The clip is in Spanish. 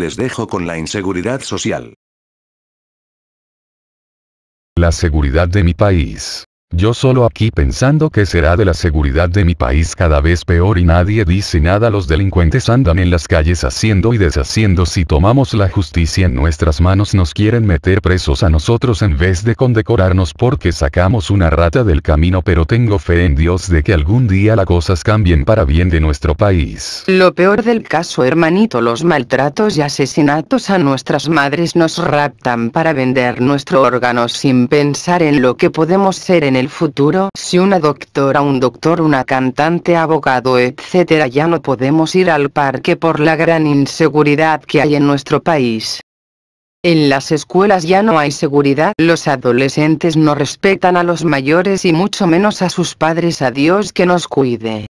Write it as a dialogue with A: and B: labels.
A: Les dejo con la inseguridad social. La seguridad de mi país. Yo solo aquí pensando que será de la seguridad de mi país cada vez peor y nadie dice nada los delincuentes andan en las calles haciendo y deshaciendo si tomamos la justicia en nuestras manos nos quieren meter presos a nosotros en vez de condecorarnos porque sacamos una rata del camino pero tengo fe en Dios de que algún día las cosas cambien para bien de nuestro país.
B: Lo peor del caso hermanito los maltratos y asesinatos a nuestras madres nos raptan para vender nuestro órgano sin pensar en lo que podemos ser en el futuro si una doctora, un doctor, una cantante, abogado, etcétera ya no podemos ir al parque por la gran inseguridad que hay en nuestro país. En las escuelas ya no hay seguridad, los adolescentes no respetan a los mayores y mucho menos a sus padres. A Dios que nos cuide.